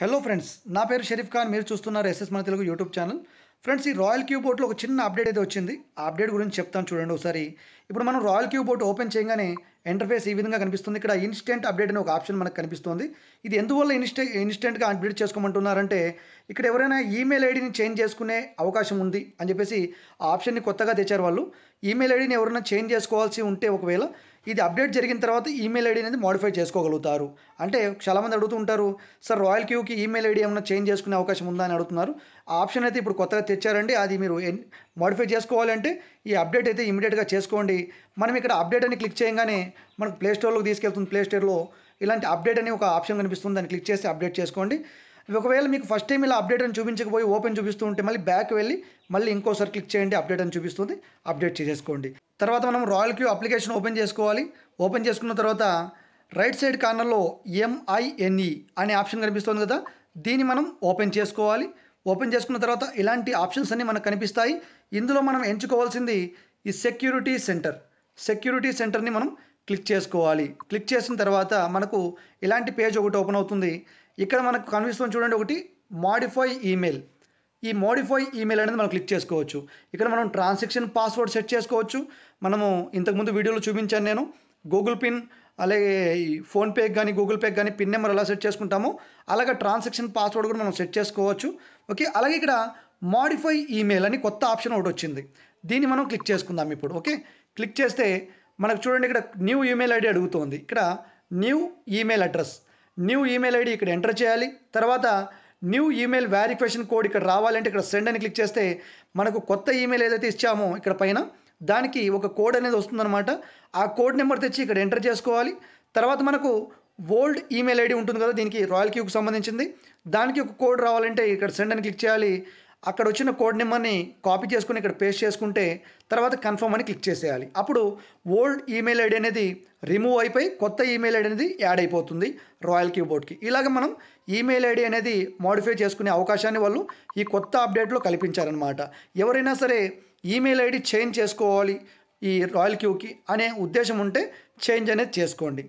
hello friends నా పేరు షరీఫ్ ఖాన్ మీరు చూస్తున్నారు ఎస్ఎస్ మన తెలుగు యూట్యూబ్ ఛానల్ ఫ్రెండ్స్ ఈ రాయల్ క్యూబోర్డ్లో ఒక చిన్న అప్డేట్ అయితే వచ్చింది ఆ అప్డేట్ గురించి చెప్తాను చూడండి ఒకసారి ఇప్పుడు మనం రాయల్ క్యూ బోర్డ్ ఓపెన్ చేయగానే ఇంటర్ఫేస్ ఈ విధంగా కనిపిస్తుంది ఇక్కడ ఇన్స్టెంట్ అప్డేట్ అనే ఒక ఆప్షన్ మనకు కనిపిస్తుంది ఇది ఎందువల్ల ఇన్స్టె ఇన్స్టెంట్గా అప్డేట్ చేసుకోమంటున్నారంటే ఇక్కడ ఎవరైనా ఈమెయిల్ ఐడిని చేంజ్ చేసుకునే అవకాశం ఉంది అని చెప్పేసి ఆ ఆప్షన్ని కొత్తగా తెచ్చారు వాళ్ళు ఈమెయిల్ ఐడిని ఎవరైనా చేంజ్ చేసుకోవాల్సి ఉంటే ఒకవేళ ఇది అప్డేట్ జరిగిన తర్వాత ఈమెయిల్ ఐడి అనేది మోడిఫై చేసుకోగలుగుతారు అంటే చాలామంది అడుగుతూ ఉంటారు సార్ రాయల్ క్యూకి ఈమెయిల్ ఐడి ఏమైనా చేంజ్ చేసుకునే అవకాశం ఉందా అని అడుగుతున్నారు ఆ ఆప్షన్ అయితే ఇప్పుడు కొత్తగా తెచ్చారండి అది మీరు మోడిఫై చేసుకోవాలంటే ఈ అప్డేట్ అయితే ఇమీడియట్గా చేసుకోండి కాబట్టి మనం ఇక్కడ అప్డేట్ అని క్లిక్ చేయగానే మనకు ప్లే స్టోర్లోకి తీసుకెళ్తుంది ప్లే స్టోర్లో ఇలాంటి అప్డేట్ అని ఒక ఆప్షన్ కనిపిస్తుంది దాన్ని క్లిక్ చేసి అప్డేట్ చేసుకోండి ఒకవేళ మీకు ఫస్ట్ టైం ఇలా అప్డేట్ అని చూపించకపోయి ఓపెన్ చూపిస్తూ ఉంటే మళ్ళీ బ్యాక్ వెళ్ళి మళ్ళీ ఇంకోసారి క్లిక్ చేయండి అప్డేట్ అని చూపిస్తుంది అప్డేట్ చేసేసుకోండి తర్వాత మనం రాయల్ క్యూ అప్లికేషన్ ఓపెన్ చేసుకోవాలి ఓపెన్ చేసుకున్న తర్వాత రైట్ సైడ్ కార్నర్లో ఎంఐఎన్ఈ అనే ఆప్షన్ కనిపిస్తుంది కదా దీన్ని మనం ఓపెన్ చేసుకోవాలి ఓపెన్ చేసుకున్న తర్వాత ఇలాంటి ఆప్షన్స్ అన్నీ మనకు కనిపిస్తాయి ఇందులో మనం ఎంచుకోవాల్సింది ఈ సెక్యూరిటీ సెంటర్ సెక్యూరిటీ సెంటర్ని మనం క్లిక్ చేసుకోవాలి క్లిక్ చేసిన తర్వాత మనకు ఇలాంటి పేజ్ ఒకటి ఓపెన్ అవుతుంది ఇక్కడ మనకు కనిపిస్తుంది చూడండి ఒకటి మాడిఫై ఈమెయిల్ ఈ మోడిఫై ఈమెయిల్ అనేది మనం క్లిక్ చేసుకోవచ్చు ఇక్కడ మనం ట్రాన్సాక్షన్ పాస్వర్డ్ సెట్ చేసుకోవచ్చు మనము ఇంతకుముందు వీడియోలో చూపించాను నేను గూగుల్ పిన్ అలాగే ఈ ఫోన్పేకి కానీ గూగుల్ పే కానీ పిన్ నెంబర్ ఎలా సెట్ చేసుకుంటామో అలాగే ట్రాన్సాక్షన్ పాస్వర్డ్ కూడా మనం సెట్ చేసుకోవచ్చు ఓకే అలాగే ఇక్కడ మాడిఫై ఈమెయిల్ అని కొత్త ఆప్షన్ ఒకటి వచ్చింది దీన్ని మనం క్లిక్ చేసుకుందాం ఇప్పుడు ఓకే క్లిక్ చేస్తే మనకు చూడండి ఇక్కడ న్యూ ఈమెయిల్ ఐడి అడుగుతోంది ఇక్కడ new email address new email ID ఇక్కడ ఎంటర్ చేయాలి తర్వాత న్యూ ఈమెయిల్ వ్యారిఫికేషన్ కోడ్ ఇక్కడ రావాలంటే ఇక్కడ సెండ్ అని క్లిక్ చేస్తే మనకు కొత్త ఈమెయిల్ ఏదైతే ఇచ్చామో ఇక్కడ పైన దానికి ఒక కోడ్ అనేది వస్తుందన్నమాట ఆ కోడ్ నెంబర్ తెచ్చి ఇక్కడ ఎంటర్ చేసుకోవాలి తర్వాత మనకు ఓల్డ్ ఈమెయిల్ ఐడి ఉంటుంది కదా దీనికి రాయల్ క్యూకి సంబంధించింది దానికి ఒక కోడ్ రావాలంటే ఇక్కడ సెండ్ అని క్లిక్ చేయాలి అక్కడ వచ్చిన కోడ్ నెంబర్ని కాపీ చేసుకుని ఇక్కడ పేస్ట్ చేసుకుంటే తర్వాత కన్ఫర్మ్ అని క్లిక్ చేసేయాలి అప్పుడు ఓల్డ్ ఈమెయిల్ ఐడి అనేది రిమూవ్ అయిపోయి కొత్త ఈమెయిల్ ఐడి అనేది యాడ్ అయిపోతుంది రాయల్ కీబోర్డ్కి ఇలాగ మనం ఈమెయిల్ ఐడి అనేది మోడిఫై చేసుకునే అవకాశాన్ని వాళ్ళు ఈ కొత్త అప్డేట్లో కల్పించారనమాట ఎవరైనా సరే ఈమెయిల్ ఐడి చేంజ్ చేసుకోవాలి ఈ రాయల్ క్యూకి అనే ఉద్దేశం ఉంటే చేంజ్ అనేది చేసుకోండి